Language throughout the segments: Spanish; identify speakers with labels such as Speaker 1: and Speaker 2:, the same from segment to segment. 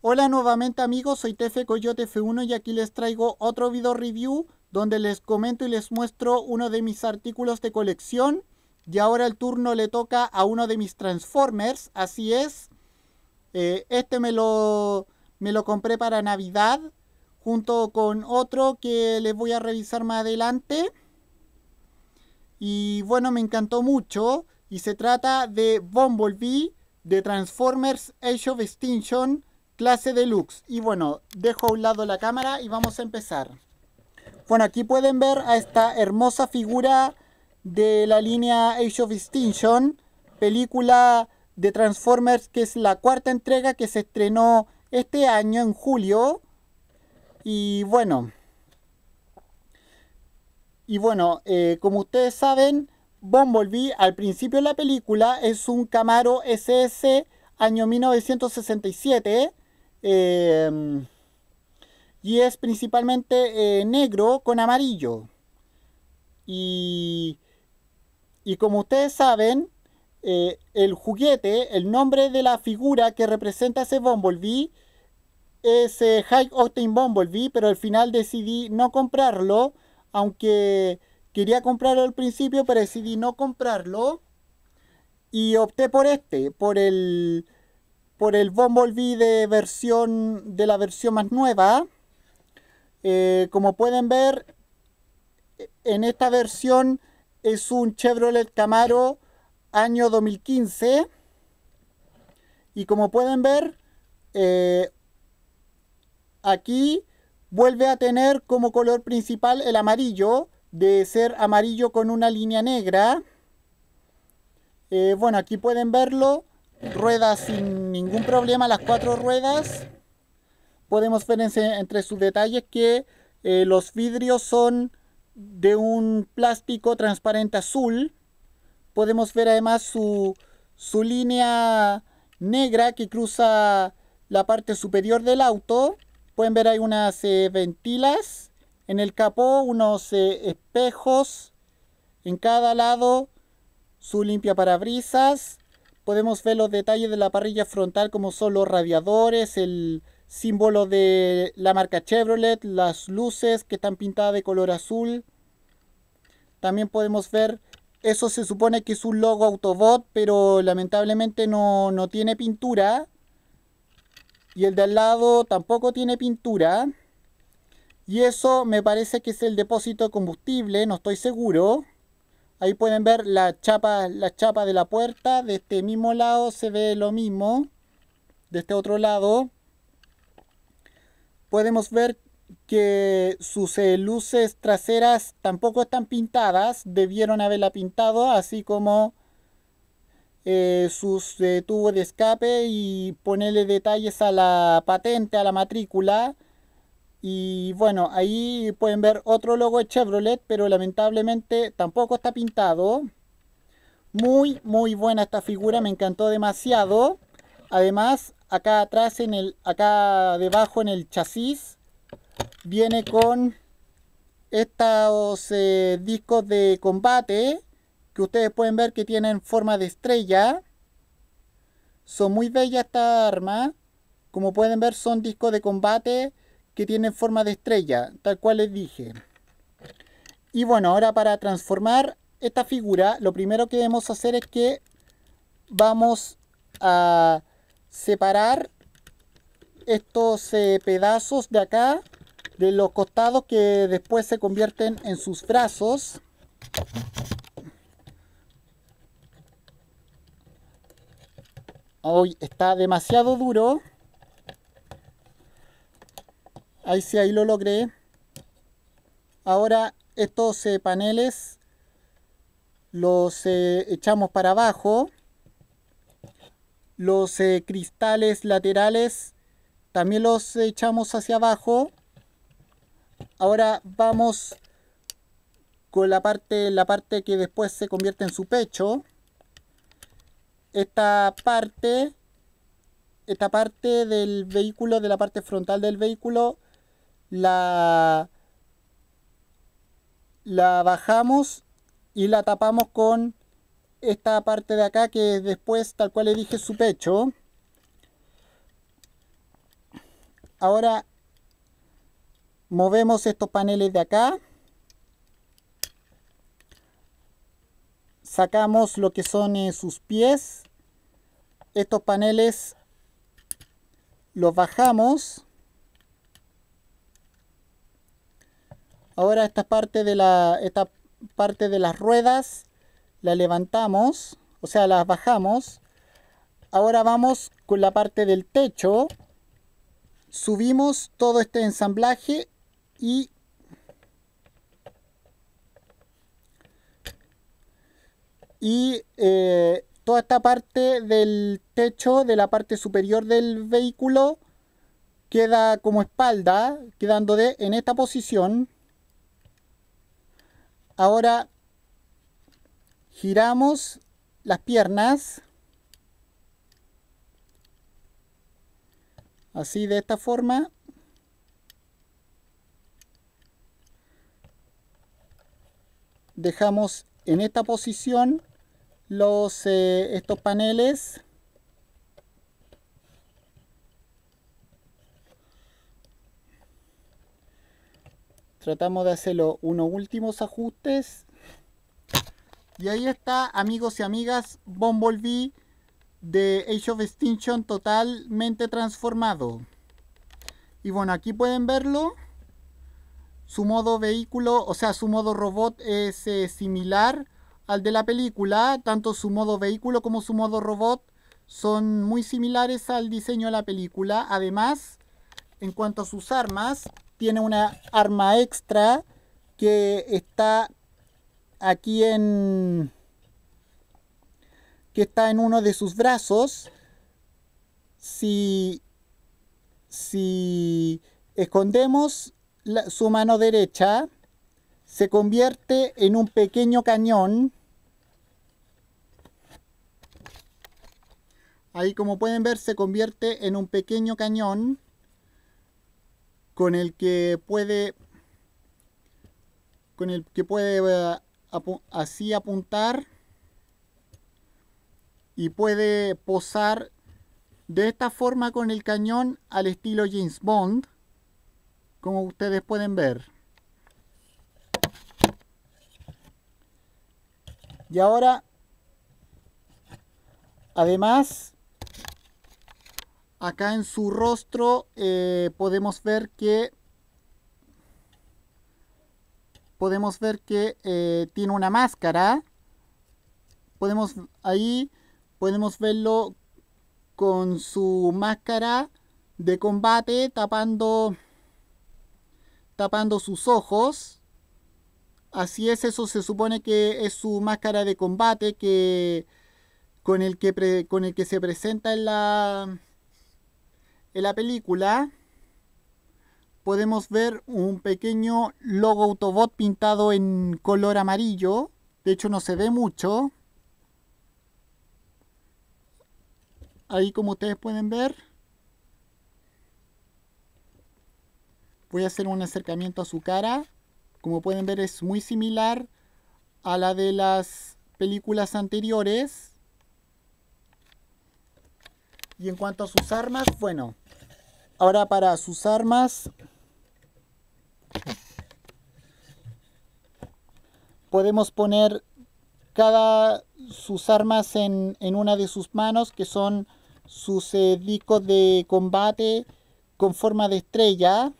Speaker 1: Hola nuevamente amigos, soy Tefe Coyote F1 y aquí les traigo otro video review donde les comento y les muestro uno de mis artículos de colección y ahora el turno le toca a uno de mis Transformers, así es. Eh, este me lo, me lo compré para Navidad junto con otro que les voy a revisar más adelante. Y bueno, me encantó mucho y se trata de Bumblebee de Transformers Age of Extinction clase deluxe. Y bueno, dejo a un lado la cámara y vamos a empezar. Bueno, aquí pueden ver a esta hermosa figura de la línea Age of Extinction, película de Transformers que es la cuarta entrega que se estrenó este año en julio. Y bueno, y bueno, eh, como ustedes saben, Bumblebee al principio de la película es un Camaro SS año 1967 Em, y es principalmente eh, negro con amarillo. Y, como ustedes saben, eh, el juguete, el nombre de la figura que representa ese Bumblebee es eh, High Octane Bumblebee, pero al final decidí no comprarlo, aunque quería comprarlo al principio, pero decidí no comprarlo y opté por este, por el por el Bumblebee de, versión, de la versión más nueva. Eh, como pueden ver, en esta versión es un Chevrolet Camaro año 2015. Y como pueden ver, eh, aquí vuelve a tener como color principal el amarillo, de ser amarillo con una línea negra. Eh, bueno, aquí pueden verlo ruedas sin ningún problema, las cuatro ruedas. Podemos ver entre sus detalles que eh, los vidrios son de un plástico transparente azul. Podemos ver además su, línea negra que cruza la parte superior del auto. Pueden ver hay unas eh, ventilas en el capó, unos eh, espejos en cada lado, su limpia parabrisas, podemos ver los detalles de la parrilla frontal como son los radiadores, el símbolo de la marca Chevrolet, las luces que están pintadas de color azul. También podemos ver, eso se supone que es un logo Autobot, pero lamentablemente no, tiene pintura. Y el de al lado tampoco tiene pintura. Y eso me parece que es el depósito de combustible, no estoy seguro. Ahí pueden ver la chapa, la chapa de la puerta. De este mismo lado se ve lo mismo. De este otro lado. Podemos ver que sus eh, luces traseras tampoco están pintadas. Debieron haberla pintado. Así como eh, sus eh, tubos de escape y ponerle detalles a la patente, a la matrícula. Y bueno, ahí pueden ver otro logo de Chevrolet, pero lamentablemente tampoco está pintado. Muy, muy buena esta figura, me encantó demasiado. Además, acá atrás, en el, acá debajo en el chasis, viene con estos eh, discos de combate que ustedes pueden ver que tienen forma de estrella. Son muy bellas esta arma. Como pueden ver, son discos de combate que tienen forma de estrella, tal cual les dije. Y bueno, ahora para transformar esta figura, lo primero que debemos hacer es que vamos a separar estos eh, pedazos de acá, de los costados que después se convierten en sus brazos. Hoy está demasiado duro. Ahí sí, ahí lo logré. Ahora estos eh, paneles los eh, echamos para abajo. Los eh, cristales laterales también los echamos hacia abajo. Ahora vamos con la parte, la parte que después se convierte en su pecho. Esta parte, esta parte del vehículo, de la parte frontal del vehículo, la, la bajamos y la tapamos con esta parte de acá que después tal cual le dije su pecho ahora movemos estos paneles de acá sacamos lo que son eh, sus pies estos paneles los bajamos Ahora esta parte de la esta parte de las ruedas la levantamos, o sea, las bajamos. Ahora vamos con la parte del techo. Subimos todo este ensamblaje y y eh, toda esta parte del techo, de la parte superior del vehículo, queda como espalda, quedando de, en esta posición. Ahora giramos las piernas. Así de esta forma. Dejamos en esta posición los, eh, estos paneles. Tratamos de hacerlo unos últimos ajustes. Y ahí está, amigos y amigas, Bumblebee de Age of Extinction totalmente transformado. Y bueno, aquí pueden verlo. Su modo vehículo, o sea, su modo robot es eh, similar al de la película. Tanto su modo vehículo como su modo robot son muy similares al diseño de la película. Además, en cuanto a sus armas, tiene una arma extra que está aquí en que está en uno de sus brazos si si escondemos su mano derecha se convierte en un pequeño cañón ahí como pueden ver se convierte en un pequeño cañón con el que puede con el que puede eh, así apuntar y puede posar de esta forma con el cañón al estilo James Bond como ustedes pueden ver y ahora además acá en su rostro eh, podemos ver que podemos ver que eh, tiene una máscara podemos ahí podemos verlo con su máscara de combate tapando tapando sus ojos así es eso se supone que es su máscara de combate que con el que con el que se presenta en la en la película podemos ver un pequeño logo Autobot pintado en color amarillo. De hecho no se ve mucho. Ahí como ustedes pueden ver. Voy a hacer un acercamiento a su cara. Como pueden ver es muy similar a la de las películas anteriores. Y en cuanto a sus armas, bueno, ahora para sus armas podemos poner cada sus armas en, una de sus manos, que son sus eh, discos de combate con forma de estrella.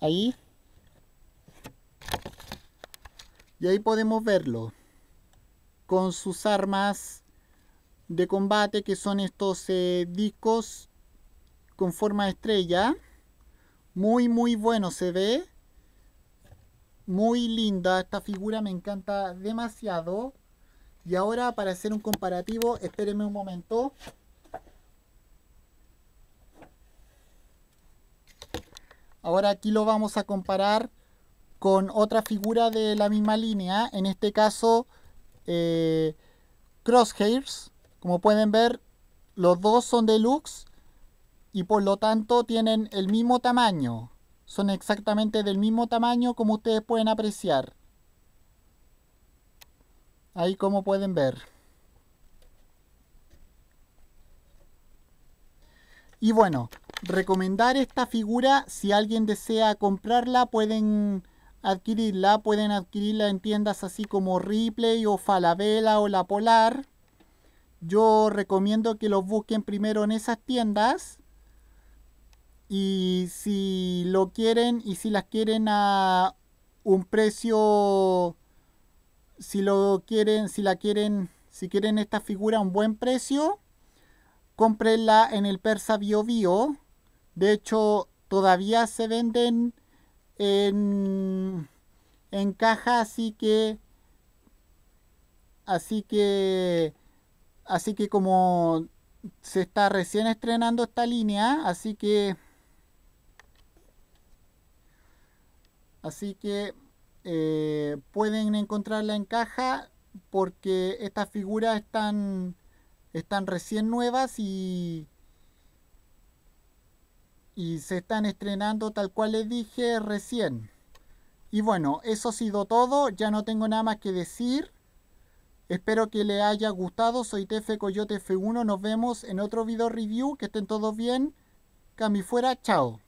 Speaker 1: Ahí. Y ahí podemos verlo con sus armas de combate, que son estos eh, discos con forma de estrella. Muy, muy bueno se ve. Muy linda, esta figura me encanta demasiado. Y ahora para hacer un comparativo, espérenme un momento. Ahora aquí lo vamos a comparar con otra figura de la misma línea. En este caso eh, crosshairs. Como pueden ver, los dos son deluxe y por lo tanto tienen el mismo tamaño. Son exactamente del mismo tamaño como ustedes pueden apreciar. Ahí como pueden ver. Y bueno, recomendar esta figura, si alguien desea comprarla pueden adquirirla. Pueden adquirirla en tiendas así como Ripley o Falabella o La Polar. Yo recomiendo que los busquen primero en esas tiendas. Y si lo quieren y si las quieren a un precio, si lo quieren, si la quieren, si quieren esta figura a un buen precio, cómprenla en el Persa Bio Bio. De hecho, todavía se venden en, caja, así que, así que, así que como se está recién estrenando esta línea, así que, así que eh, pueden encontrarla en caja porque estas figuras están, están recién nuevas y y se están estrenando tal cual les dije recién. Y bueno, eso ha sido todo, ya no tengo nada más que decir. Espero que les haya gustado, soy TF Coyote F1, nos vemos en otro video review, que estén todos bien, Cami fuera, chao.